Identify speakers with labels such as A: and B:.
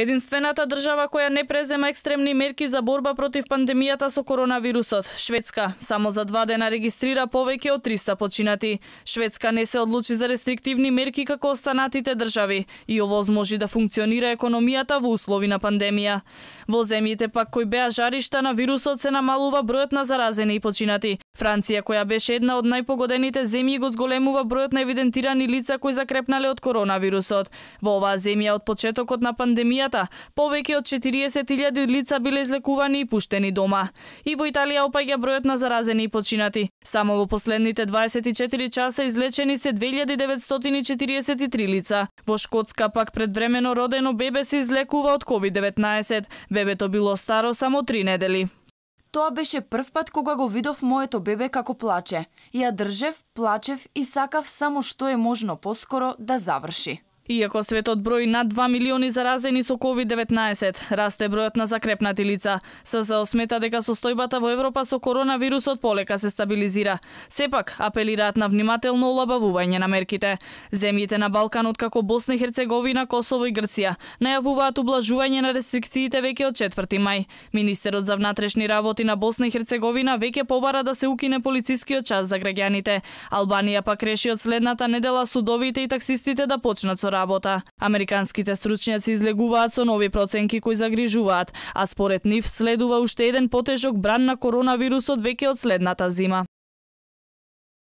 A: Единствената држава која не презема екстремни мерки за борба против пандемијата со коронавирусот, Шведска, само за два дена регистрира повеќе од 300 починати. Шведска не се одлучи за рестриктивни мерки како останатите држави и овозможи да функционира економијата во услови на пандемија. Во земјите пак кои беа жаришта на вирусот се намалува бројот на заразени и починати. Франција, која беше една од најпогодените земји, го зголемува бројот на евидентирани лица кои закрепнале од коронавирусот. Во оваа земја од почетокот на пандемија пандемијата. Повеќе од 40.000 лица биле излекувани и пуштени дома. И во Италија опаѓа бројот на заразени и починати. Само во последните 24 часа излечени се 2943 лица. Во Шкотска пак предвремено родено бебе се излекува од COVID-19. Бебето било старо само 3 недели.
B: Тоа беше прв пат кога го видов моето бебе како плаче. Ја држев, плачев и сакав само што е можно поскоро да заврши.
A: Иако светот број над 2 милиони заразени со COVID-19, расте бројот на закрепнати лица. СЗО смета дека состојбата во Европа со коронавирусот полека се стабилизира. Сепак, апелираат на внимателно олабавување на мерките. Земјите на Балканот како Босна и Херцеговина, Косово и Грција најавуваат ублажување на рестрикциите веќе од 4 мај. Министерот за внатрешни работи на Босна и Херцеговина веќе побара да се укине полицискиот час за граѓаните. Албанија пак реши од следната недела судовите и таксистите да почнат со работа работа. Американските стручњаци излегуваат со нови проценки кои загрижуваат, а според нив следува уште еден потежок бран на коронавирусот веќе од следната зима.